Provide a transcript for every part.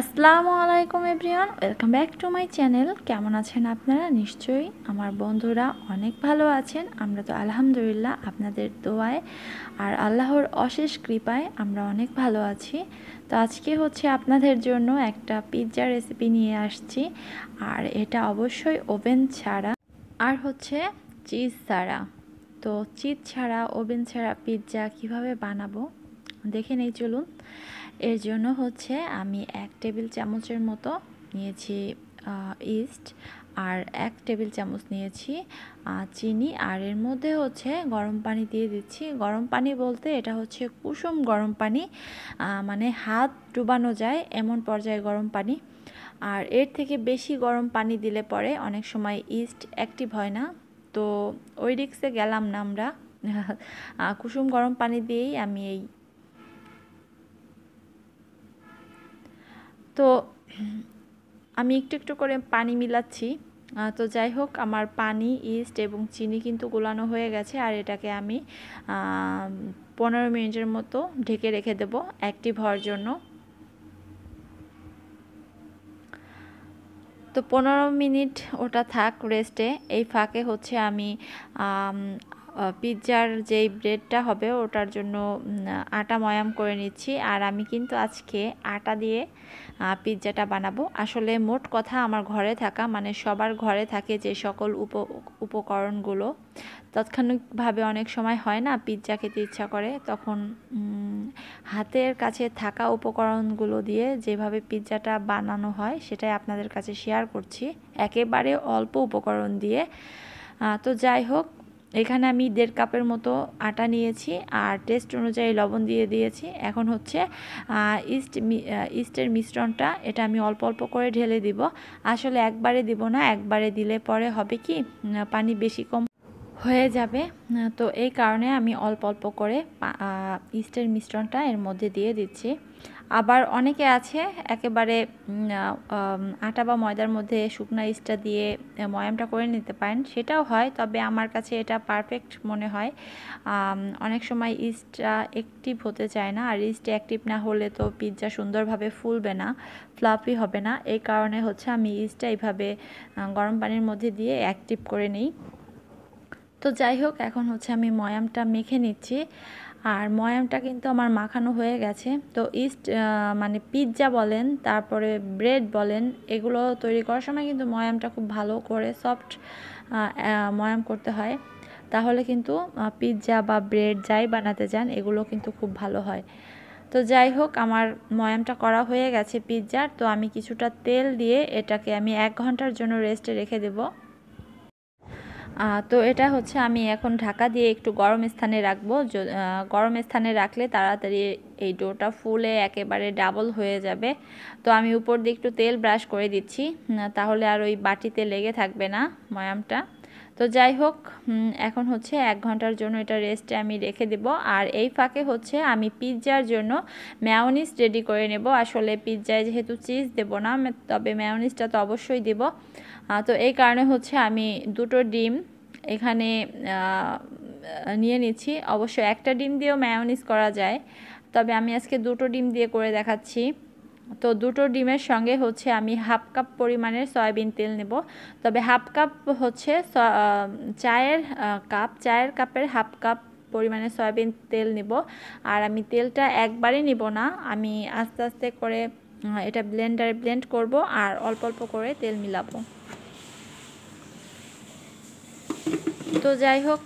আসসালামু আলাইকুম everyone welcome back to my channel কেমন আছেন আপনারা নিশ্চয়ই আমার বন্ধুরা অনেক ভালো আছেন আমরা তো আলহামদুলিল্লাহ আপনাদের দোয়ায় আর আল্লাহর অশেষ কৃপায় আমরা অনেক ভালো আছি তো আজকে হচ্ছে আপনাদের জন্য একটা পিৎজা রেসিপি নিয়ে আসছি আর এটা অবশ্যই ওভেন ছাড়া আর হচ্ছে চিজ ছাড়া তো চিজ ছাড়া ওভেন ছাড়া পিৎজা কিভাবে বানাবো দেখে নেই চলুন এর জন্য হচ্ছে আমি এক টেবিল চামচের মতো নিয়েছি ইস্ট আর এক টেবিল চামচ নিয়েছি চিনি আর এর মধ্যে হচ্ছে গরম পানি দিয়ে দিচ্ছি গরম পানি বলতে এটা হচ্ছে কুসুম গরম পানি মানে হাত ডুবানো যায় এমন পর্যায়ে গরম পানি আর এর থেকে বেশি গরম পানি দিলে পরে অনেক সময় ইস্ট অ্যাক্টিভ হয় না তো ওই রিক্সে গেলাম না আমরা কুসুম গরম পানি দিয়েই আমি এই তো আমি একটু একটু করে পানি মিলাচ্ছি তো যাই হোক আমার পানি ইস্ট এবং চিনি কিন্তু গোলানো হয়ে গেছে আর এটাকে আমি পনেরো মিনিটের মতো ঢেকে রেখে দেব অ্যাক্টিভ হওয়ার জন্য তো পনেরো মিনিট ওটা থাক রেস্টে এই ফাঁকে হচ্ছে আমি পিৎজার যেই ব্রেডটা হবে ওটার জন্য আটা ময়াম করে নিচ্ছি আর আমি কিন্তু আজকে আটা দিয়ে পিৎজাটা বানাবো আসলে মোট কথা আমার ঘরে থাকা মানে সবার ঘরে থাকে যে সকল উপ উপকরণগুলো তৎক্ষণিকভাবে অনেক সময় হয় না পিৎজা খেতে ইচ্ছা করে তখন হাতের কাছে থাকা উপকরণগুলো দিয়ে যেভাবে পিৎজাটা বানানো হয় সেটাই আপনাদের কাছে শেয়ার করছি একেবারে অল্প উপকরণ দিয়ে তো যাই হোক এখানে আমি দেড় কাপের মতো আটা নিয়েছি আর টেস্ট অনুযায়ী লবণ দিয়ে দিয়েছি এখন হচ্ছে ইস্ট ইস্টের মিশ্রণটা এটা আমি অল্প অল্প করে ঢেলে দিব আসলে একবারে দিব না একবারে দিলে পরে হবে কি পানি বেশি কম হয়ে যাবে তো এই কারণে আমি অল্প অল্প করে ইস্টের মিশ্রণটা এর মধ্যে দিয়ে দিচ্ছি আবার অনেকে আছে একেবারে আটা বা ময়দার মধ্যে শুকনো ইস্টটা দিয়ে ময়ামটা করে নিতে পারেন সেটাও হয় তবে আমার কাছে এটা পারফেক্ট মনে হয় অনেক সময় ইস্টটা অ্যাক্টিভ হতে চায় না আর ইস্ট অ্যাক্টিভ না হলে তো পিৎজা সুন্দরভাবে ফুলবে না ফ্লাফি হবে না এই কারণে হচ্ছে আমি ইস্টটা এইভাবে গরম পানির মধ্যে দিয়ে অ্যাক্টিভ করে নিই তো যাই হোক এখন হচ্ছে আমি ময়ামটা মেখে নিচ্ছি আর ময়ামটা কিন্তু আমার মাখানো হয়ে গেছে তো ইস্ট মানে পিৎজা বলেন তারপরে ব্রেড বলেন এগুলো তৈরি করার সময় কিন্তু ময়ামটা খুব ভালো করে সফট ময়াম করতে হয় তাহলে কিন্তু পিৎজা বা ব্রেড যাই বানাতে যান এগুলো কিন্তু খুব ভালো হয় তো যাই হোক আমার ময়ামটা করা হয়ে গেছে পিৎজার তো আমি কিছুটা তেল দিয়ে এটাকে আমি এক ঘন্টার জন্য রেস্টে রেখে দেবো তো এটা হচ্ছে আমি এখন ঢাকা দিয়ে একটু গরম স্থানে রাখবো গরম স্থানে রাখলে তাড়াতাড়ি এই ডোটা ফুলে একেবারে ডাবল হয়ে যাবে তো আমি উপর দিয়ে একটু তেল ব্রাশ করে দিচ্ছি তাহলে আর ওই বাটিতে লেগে থাকবে না ময়ামটা তো যাই হোক এখন হচ্ছে এক ঘন্টার জন্য এটা রেস্টে আমি রেখে দেব আর এই ফাঁকে হচ্ছে আমি পিৎজার জন্য ম্যাওনিস রেডি করে নেব আসলে পিৎজায় যেহেতু চিজ দেব না তবে ম্যাওনিসটা তো অবশ্যই দেব তো এই কারণে হচ্ছে আমি দুটো ডিম এখানে নিয়ে নিচ্ছি অবশ্য একটা ডিম দিয়েও ম্যাওনিস করা যায় তবে আমি আজকে দুটো ডিম দিয়ে করে দেখাচ্ছি তো দুটো ডিমের সঙ্গে হচ্ছে আমি হাফ কাপ পরিমাণের সয়াবিন তেল নেব তবে হাফ কাপ হচ্ছে চায়ের কাপ চায়ের কাপের হাফ কাপ পরিমাণে সয়াবিন তেল নেব আর আমি তেলটা একবারে নিব না আমি আস্তে আস্তে করে এটা ব্লেন্ডারে ব্লেন্ড করব আর অল্প অল্প করে তেল মিলাবো তো যাই হোক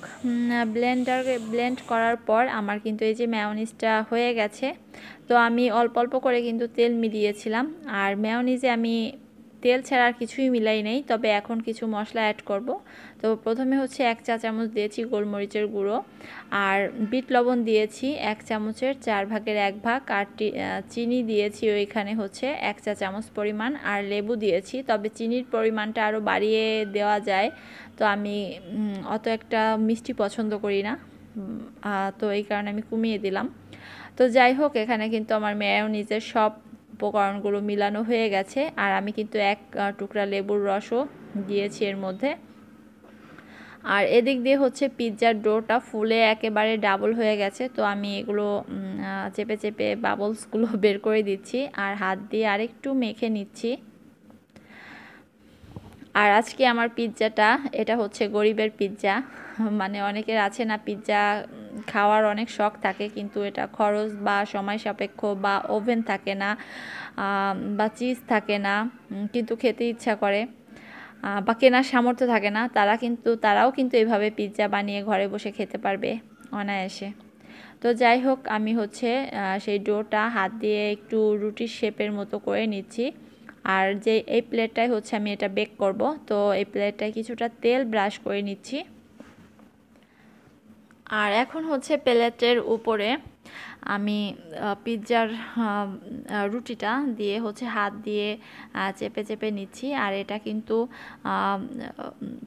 ব্লেন্ডার ব্লেন্ড করার পর আমার কিন্তু এই যে ম্যাওনিজটা হয়ে গেছে তো আমি অল্প অল্প করে কিন্তু তেল মিলিয়েছিলাম আর ম্যাওনিজে আমি তেল ছাড়া আর কিছুই মিলাই নেই তবে এখন কিছু মশলা অ্যাড করব তো প্রথমে হচ্ছে এক চা চামচ দিয়েছি গোলমরিচের গুঁড়ো আর বিট লবণ দিয়েছি এক চামচের চার ভাগের এক ভাগ আর চিনি দিয়েছি ওইখানে হচ্ছে এক চা চামচ পরিমাণ আর লেবু দিয়েছি তবে চিনির পরিমাণটা আরও বাড়িয়ে দেওয়া যায় তো আমি অত একটা মিষ্টি পছন্দ করি না তো এই কারণে আমি কমিয়ে দিলাম তো যাই হোক এখানে কিন্তু আমার মেয়েও নিজের সব উপকরণগুলো মিলানো হয়ে গেছে আর আমি কিন্তু এক টুকরা লেবুর রসও দিয়েছি এর মধ্যে আর এদিক দিয়ে হচ্ছে পিৎজার ডোটা ফুলে একেবারে ডাবল হয়ে গেছে তো আমি এগুলো চেপে চেপে বাবলসগুলো বের করে দিচ্ছি আর হাত দিয়ে আরেকটু মেখে নিচ্ছি আর আজকে আমার পিৎজাটা এটা হচ্ছে গরিবের পিৎজা মানে অনেকের আছে না পিৎজা খাওয়ার অনেক শখ থাকে কিন্তু এটা খরচ বা সময় সাপেক্ষ বা ওভেন থাকে না বা চিজ থাকে না কিন্তু খেতে ইচ্ছা করে বা কেনার সামর্থ্য থাকে না তারা কিন্তু তারাও কিন্তু এভাবে পিৎজা বানিয়ে ঘরে বসে খেতে পারবে অনায়াসে তো যাই হোক আমি হচ্ছে সেই ডোটা হাত দিয়ে একটু রুটির শেপের মতো করে নিচ্ছি আর যে এই প্লেটটাই হচ্ছে আমি এটা বেক করব তো এই প্লেটটায় কিছুটা তেল ব্রাশ করে নিচ্ছি আর এখন হচ্ছে প্লেটের উপরে আমি পিৎজার রুটিটা দিয়ে হচ্ছে হাত দিয়ে চেপে চেপে নিচ্ছি আর এটা কিন্তু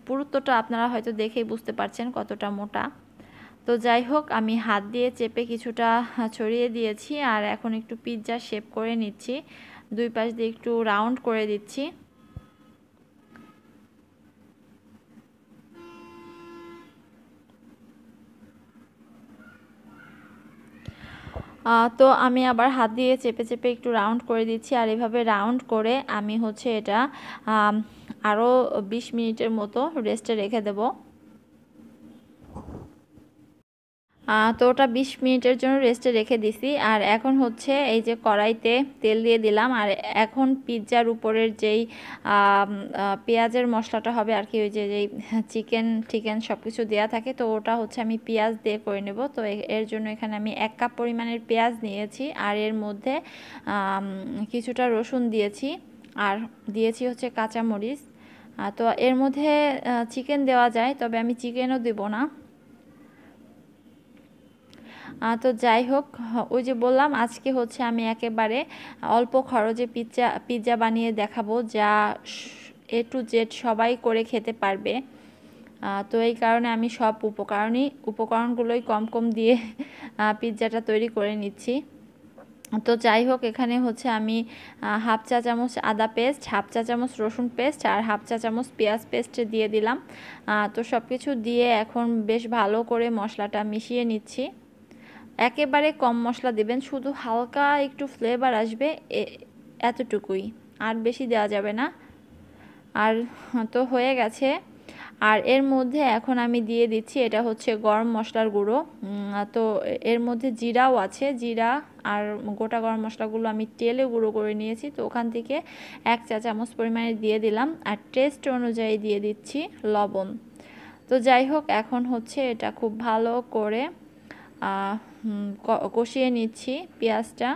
পুরুত্বটা আপনারা হয়তো দেখেই বুঝতে পারছেন কতটা মোটা তো যাই হোক আমি হাত দিয়ে চেপে কিছুটা ছড়িয়ে দিয়েছি আর এখন একটু পিৎজা শেপ করে নিচ্ছি দুই পাশ দিয়ে একটু রাউন্ড করে দিচ্ছি তো আমি আবার হাত দিয়ে চেপে চেপে একটু রাউন্ড করে দিচ্ছি আর এভাবে রাউন্ড করে আমি হচ্ছে এটা আরও ২০ মিনিটের মতো রেস্টে রেখে দেবো তো ওটা বিশ মিনিটের জন্য রেস্টে রেখে দিছি আর এখন হচ্ছে এই যে কড়াইতে তেল দিয়ে দিলাম আর এখন পিৎজার উপরের যেই পেঁয়াজের মশলাটা হবে আর কি ওই যে যেই চিকেন টিকেন সব কিছু দেওয়া থাকে তো ওটা হচ্ছে আমি পেঁয়াজ দিয়ে করে নেব তো এর জন্য এখানে আমি এক কাপ পরিমাণের পেঁয়াজ নিয়েছি আর এর মধ্যে কিছুটা রসুন দিয়েছি আর দিয়েছি হচ্ছে কাঁচামরিচ তো এর মধ্যে চিকেন দেওয়া যায় তবে আমি চিকেনও দেবো না তো যাই হোক ওই যে বললাম আজকে হচ্ছে আমি একেবারে অল্প খরচে পিৎজা পিৎজা বানিয়ে দেখাবো যা এ টু জেড সবাই করে খেতে পারবে তো এই কারণে আমি সব উপকরণই উপকরণগুলোই কম কম দিয়ে পিৎজাটা তৈরি করে নিচ্ছি তো যাই হোক এখানে হচ্ছে আমি হাফ চা চামচ আদা পেস্ট হাফ চা চামচ রসুন পেস্ট আর হাফ চা চামচ পেঁয়াজ পেস্ট দিয়ে দিলাম তো সব কিছু দিয়ে এখন বেশ ভালো করে মশলাটা মিশিয়ে নিচ্ছি একেবারে কম মশলা দেবেন শুধু হালকা একটু ফ্লেভার আসবে এতটুকুই আর বেশি দেওয়া যাবে না আর তো হয়ে গেছে আর এর মধ্যে এখন আমি দিয়ে দিচ্ছি এটা হচ্ছে গরম মশলার গুঁড়ো তো এর মধ্যে জিরাও আছে জিরা আর গোটা গরম মশলাগুলো আমি তেলে গুঁড়ো করে নিয়েছি তো ওখান থেকে এক চা চামচ পরিমাণে দিয়ে দিলাম আর টেস্ট অনুযায়ী দিয়ে দিচ্ছি লবণ তো যাই হোক এখন হচ্ছে এটা খুব ভালো করে কষিয়ে নিচ্ছি পেঁয়াজটা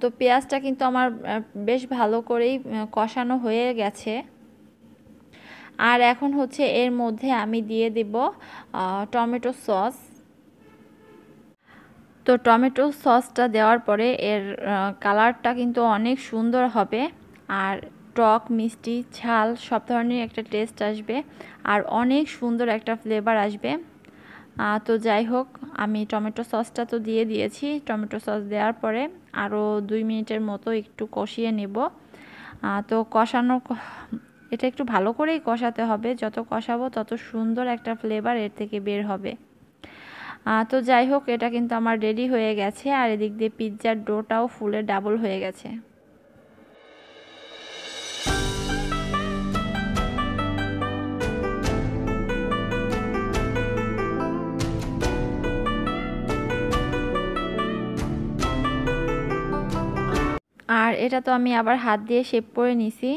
তো পেঁয়াজটা কিন্তু আমার বেশ ভালো করেই কষানো হয়ে গেছে আর এখন হচ্ছে এর মধ্যে আমি দিয়ে দেব টমেটো সস তো টমেটো সসটা দেওয়ার পরে এর কালারটা কিন্তু অনেক সুন্দর হবে আর টক মিষ্টি ঝাল সব ধরনের একটা টেস্ট আসবে আর অনেক সুন্দর একটা ফ্লেভার আসবে তো যাই হোক আমি টমেটো সসটা তো দিয়ে দিয়েছি টমেটো সস দেওয়ার পরে আরও দুই মিনিটের মতো একটু কষিয়ে নেব তো কষানো এটা একটু ভালো করেই কষাতে হবে যত কষাবো তত সুন্দর একটা ফ্লেভার এর থেকে বের হবে তো যাই হোক এটা কিন্তু আমার রেডি হয়ে গেছে আর এদিক দিয়ে পিৎজার ডোটাও ফুলে ডাবল হয়ে গেছে আর এটা তো আমি আবার হাত দিয়ে শেপ করে নিছি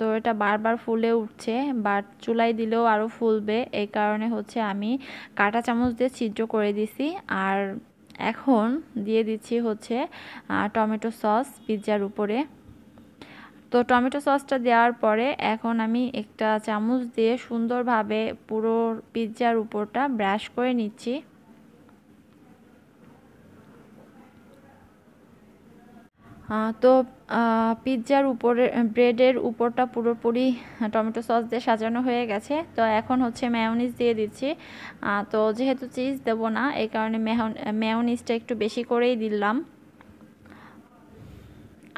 তো এটা বারবার ফুলে উঠছে বা চুলাই দিলেও আরও ফুলবে এই কারণে হচ্ছে আমি কাটা চামচ দিয়ে ছিদ্র করে দিছি আর এখন দিয়ে দিচ্ছি হচ্ছে টমেটো সস পিৎজার উপরে তো টমেটো সসটা দেওয়ার পরে এখন আমি একটা চামচ দিয়ে সুন্দরভাবে পুরো পিৎজার উপরটা ব্রাশ করে নিচ্ছি তো পিৎজার উপরে ব্রেডের উপরটা পুরোপুরি টমেটো সস দিয়ে সাজানো হয়ে গেছে তো এখন হচ্ছে ম্যাওনিজ দিয়ে দিচ্ছি তো যেহেতু চিজ দেব না এই কারণে ম্যাওনিজটা একটু বেশি করেই দিলাম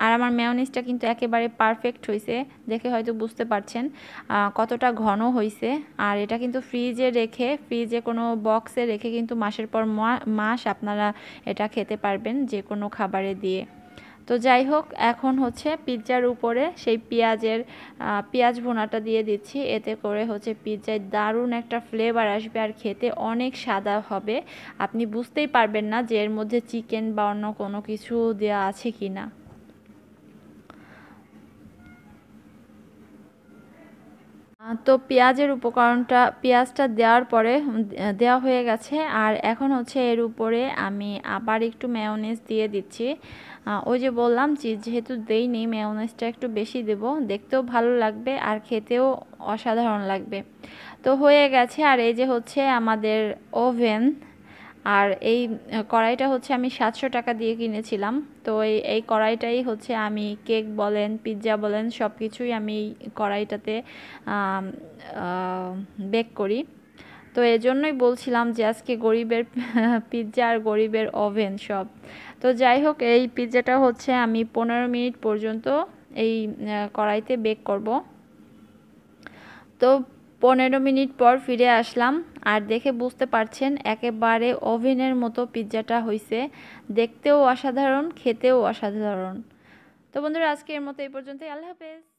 আর আমার ম্যাওনিজটা কিন্তু একেবারে পারফেক্ট হয়েছে দেখে হয়তো বুঝতে পারছেন কতটা ঘন হয়েছে আর এটা কিন্তু ফ্রিজে রেখে ফ্রিজে কোনো বক্সে রেখে কিন্তু মাসের পর মাস আপনারা এটা খেতে পারবেন যে কোনো খাবারে দিয়ে তো যাই হোক এখন হচ্ছে পিৎজার উপরে সেই পেঁয়াজের পেঁয়াজ ভোনাটা দিয়ে দিচ্ছি এতে করে হচ্ছে পিৎজায় দারুণ একটা ফ্লেভার আসবে আর খেতে অনেক সাদা হবে আপনি বুঝতেই পারবেন না যে এর মধ্যে চিকেন বা অন্য কোনো কিছু দেওয়া আছে কি না তো পেঁয়াজের উপকরণটা পেঁয়াজটা দেওয়ার পরে দেওয়া হয়ে গেছে আর এখন হচ্ছে এর উপরে আমি আবার একটু মেয়োনেজ দিয়ে দিচ্ছি ওই যে বললাম যে যেহেতু দেইনি মেয়োনেজটা একটু বেশি দেব দেখতেও ভালো লাগবে আর খেতেও অসাধারণ লাগবে তো হয়ে গেছে আর এই যে হচ্ছে আমাদের ওভেন আর এই কড়াইটা হচ্ছে আমি সাতশো টাকা দিয়ে কিনেছিলাম তো এই এই কড়াইটাই হচ্ছে আমি কেক বলেন পিৎজা বলেন সব কিছুই আমি কড়াইটাতে বেক করি তো এজন্যই বলছিলাম যে আজকে গরিবের পিৎজা আর গরিবের ওভেন সব তো যাই হোক এই পিৎজাটা হচ্ছে আমি পনেরো মিনিট পর্যন্ত এই কড়াইতে বেক করব তো পনেরো মিনিট পর ফিরে আসলাম আর দেখে বুঝতে পারছেন একেবারে ওভেনের মতো পিৎজাটা হয়েছে দেখতেও অসাধারণ খেতেও অসাধারণ তো বন্ধুরা আজকে এর মতো এই পর্যন্তই আল্লাহ হাফেজ